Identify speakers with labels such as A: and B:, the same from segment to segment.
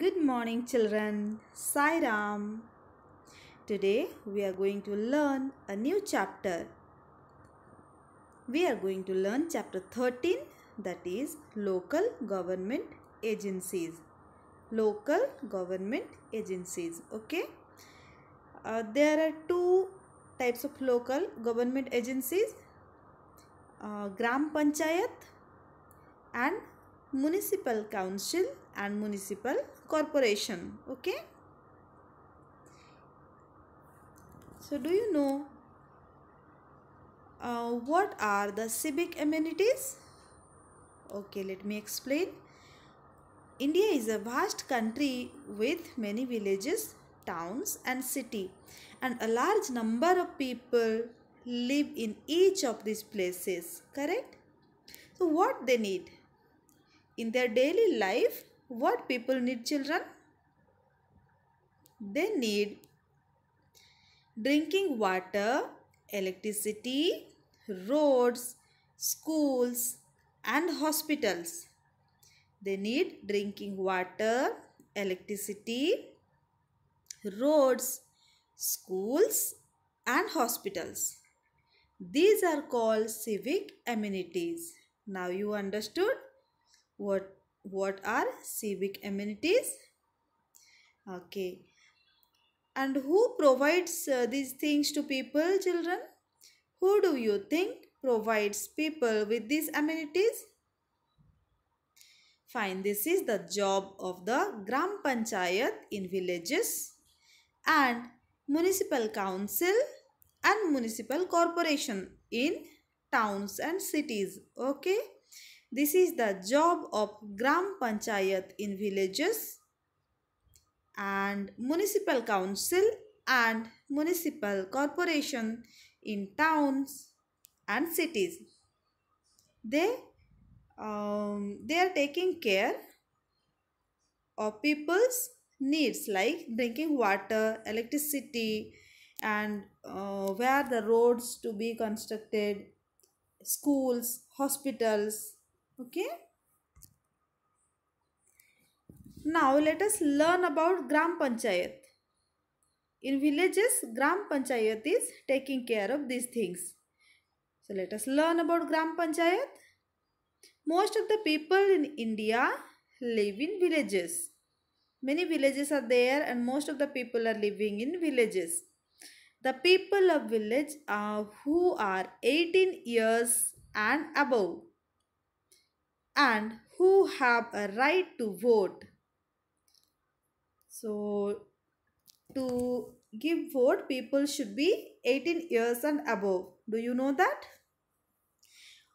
A: Good morning children, Sai Ram. Today we are going to learn a new chapter. We are going to learn chapter 13 that is local government agencies. Local government agencies, okay. Uh, there are two types of local government agencies. Uh, Gram Panchayat and municipal council and municipal corporation okay so do you know uh, what are the civic amenities okay let me explain india is a vast country with many villages towns and city and a large number of people live in each of these places correct so what they need in their daily life, what people need children? They need drinking water, electricity, roads, schools and hospitals. They need drinking water, electricity, roads, schools and hospitals. These are called civic amenities. Now you understood? What, what are civic amenities? Okay. And who provides uh, these things to people, children? Who do you think provides people with these amenities? Fine, this is the job of the Gram Panchayat in villages and Municipal Council and Municipal Corporation in towns and cities. Okay. This is the job of Gram Panchayat in villages and municipal council and municipal corporation in towns and cities. They, um, they are taking care of people's needs like drinking water, electricity and uh, where the roads to be constructed, schools, hospitals, okay now let us learn about gram panchayat in villages gram panchayat is taking care of these things so let us learn about gram panchayat most of the people in india live in villages many villages are there and most of the people are living in villages the people of village are who are 18 years and above and who have a right to vote. So, to give vote, people should be 18 years and above. Do you know that?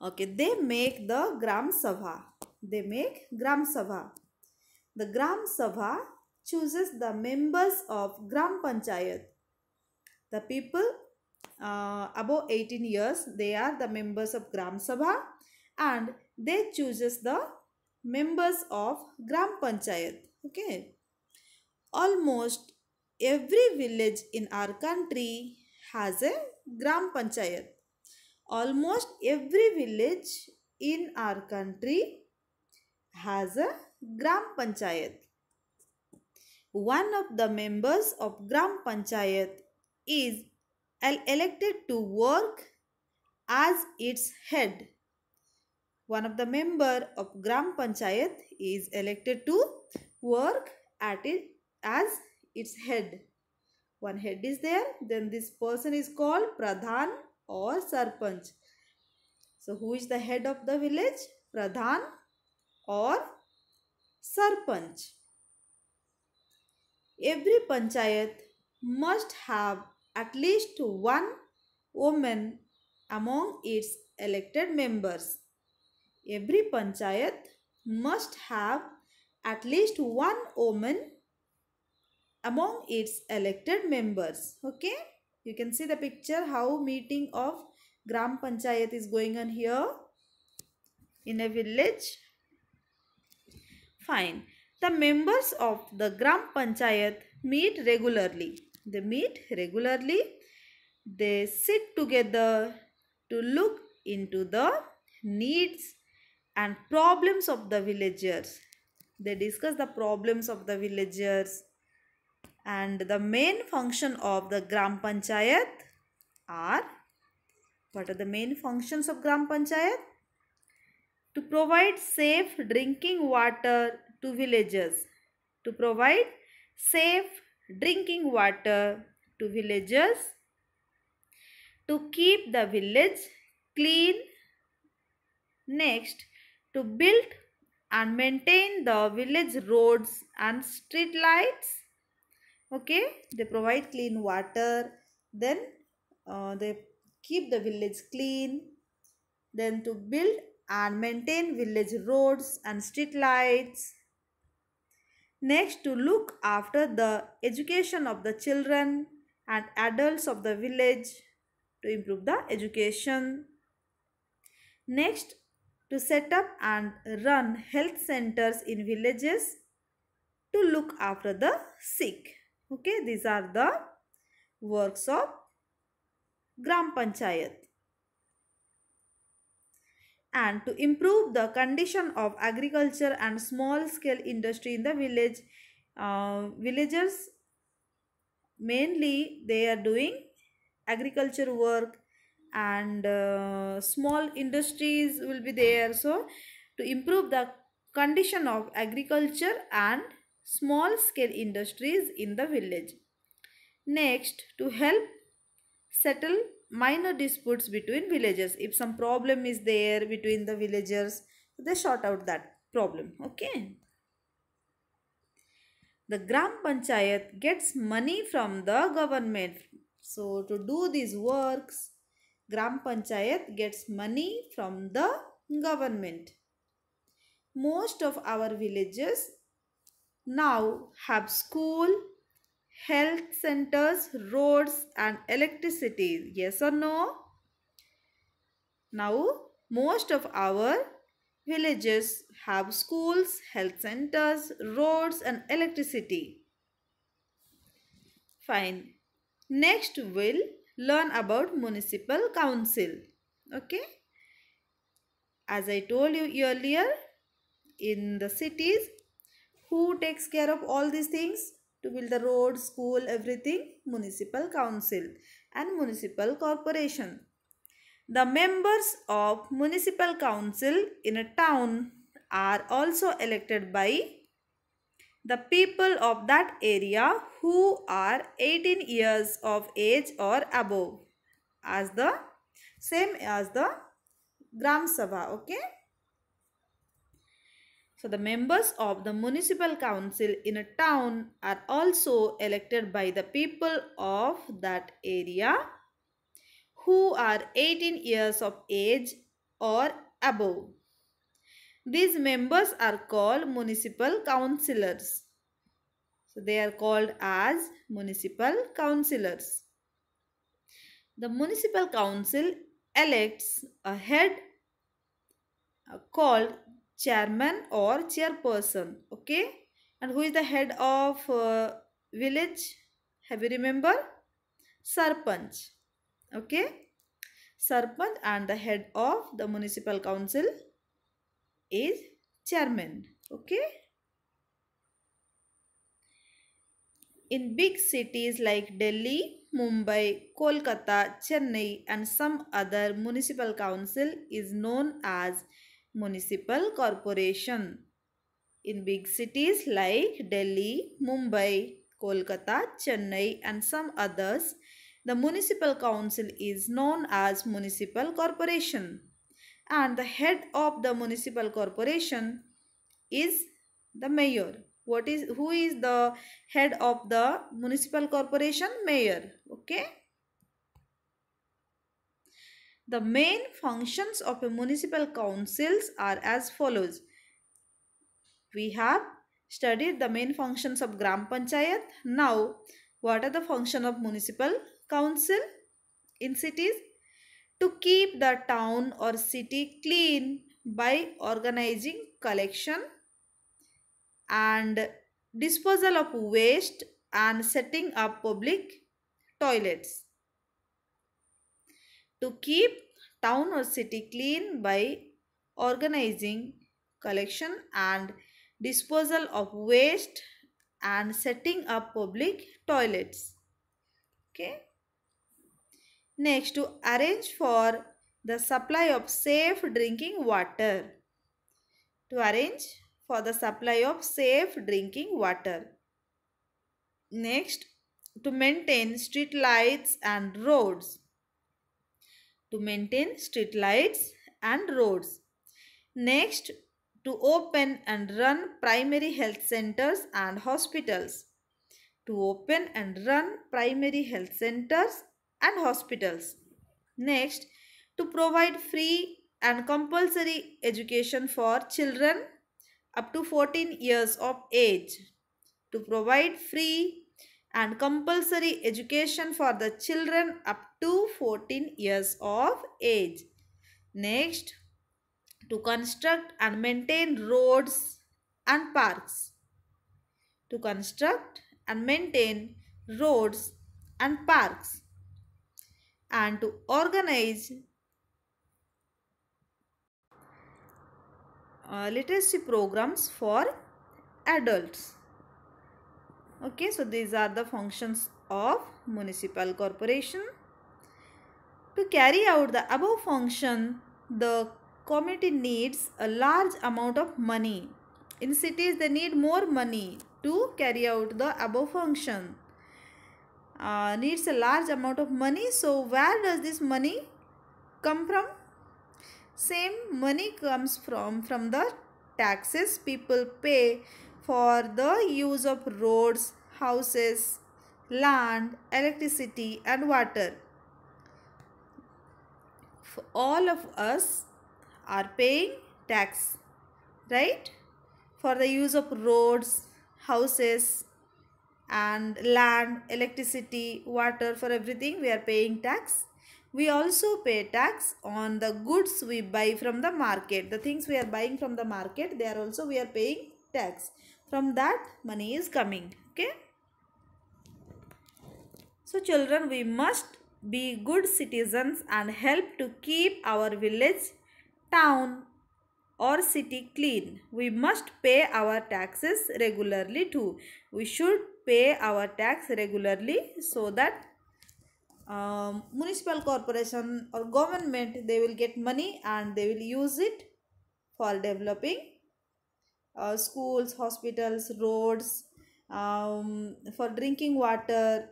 A: Okay, they make the Gram Sabha. They make Gram Sabha. The Gram Sabha chooses the members of Gram Panchayat. The people uh, above 18 years, they are the members of Gram Sabha and they chooses the members of gram panchayat okay almost every village in our country has a gram panchayat almost every village in our country has a gram panchayat one of the members of gram panchayat is elected to work as its head one of the member of Gram Panchayat is elected to work at it as its head. One head is there, then this person is called Pradhan or Sarpanch. So who is the head of the village? Pradhan or Sarpanch. Every panchayat must have at least one woman among its elected members every panchayat must have at least one woman among its elected members. Okay. You can see the picture how meeting of Gram Panchayat is going on here in a village. Fine. The members of the Gram Panchayat meet regularly. They meet regularly. They sit together to look into the needs and problems of the villagers. They discuss the problems of the villagers and the main function of the Gram Panchayat are what are the main functions of Gram Panchayat? To provide safe drinking water to villagers. To provide safe drinking water to villagers. To keep the village clean. Next, to build and maintain the village roads and street lights okay they provide clean water then uh, they keep the village clean then to build and maintain village roads and street lights next to look after the education of the children and adults of the village to improve the education next to set up and run health centers in villages to look after the sick. Okay, these are the works of Gram Panchayat. And to improve the condition of agriculture and small-scale industry in the village, uh, villagers mainly they are doing agriculture work and uh, small industries will be there so to improve the condition of agriculture and small scale industries in the village next to help settle minor disputes between villages if some problem is there between the villagers they sort out that problem okay the gram panchayat gets money from the government so to do these works Gram Panchayat gets money from the government. Most of our villages now have school, health centers, roads and electricity. Yes or no? Now, most of our villages have schools, health centers, roads and electricity. Fine. Next will learn about municipal council okay as i told you earlier in the cities who takes care of all these things to build the road school everything municipal council and municipal corporation the members of municipal council in a town are also elected by the people of that area who are 18 years of age or above as the same as the Gram Sabha. Okay. So the members of the municipal council in a town are also elected by the people of that area who are 18 years of age or above. These members are called municipal councillors. So they are called as municipal councillors. The municipal council elects a head uh, called chairman or chairperson. Okay. And who is the head of uh, village? Have you remember? Sarpanch. Okay. Sarpanch and the head of the municipal council is chairman. Okay. in big cities like Delhi, Mumbai, Kolkata, Chennai and some other municipal council is known as municipal corporation. In big cities like Delhi, Mumbai, Kolkata, Chennai and some others, the municipal council is known as municipal corporation. And the head of the municipal corporation is the mayor what is who is the head of the municipal corporation mayor okay the main functions of a municipal councils are as follows we have studied the main functions of gram panchayat now what are the function of municipal council in cities to keep the town or city clean by organizing collection and disposal of waste and setting up public toilets. To keep town or city clean by organizing collection and disposal of waste and setting up public toilets. Okay. Next, to arrange for the supply of safe drinking water. To arrange for the supply of safe drinking water. Next, to maintain street lights and roads. To maintain street lights and roads. Next, to open and run primary health centers and hospitals. To open and run primary health centers and hospitals. Next, to provide free and compulsory education for children up to 14 years of age to provide free and compulsory education for the children up to 14 years of age. Next, to construct and maintain roads and parks. To construct and maintain roads and parks. And to organize Uh, literacy programs for adults okay so these are the functions of municipal corporation to carry out the above function the committee needs a large amount of money in cities they need more money to carry out the above function uh, needs a large amount of money so where does this money come from same money comes from from the taxes people pay for the use of roads houses land electricity and water all of us are paying tax right for the use of roads houses and land electricity water for everything we are paying tax we also pay tax on the goods we buy from the market. The things we are buying from the market, they are also we are paying tax. From that, money is coming. Okay. So children, we must be good citizens and help to keep our village, town or city clean. We must pay our taxes regularly too. We should pay our tax regularly so that um, municipal corporation or government they will get money and they will use it for developing uh, schools hospitals roads um, for drinking water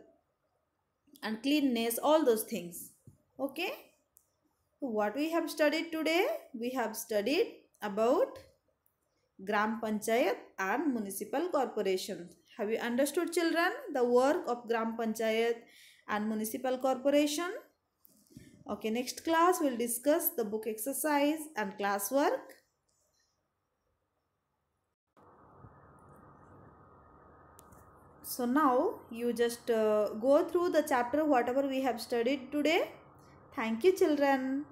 A: and cleanness all those things okay what we have studied today we have studied about gram panchayat and municipal corporation. have you understood children the work of gram panchayat and municipal corporation. Okay, next class we'll discuss the book exercise and classwork. So now you just uh, go through the chapter whatever we have studied today. Thank you children.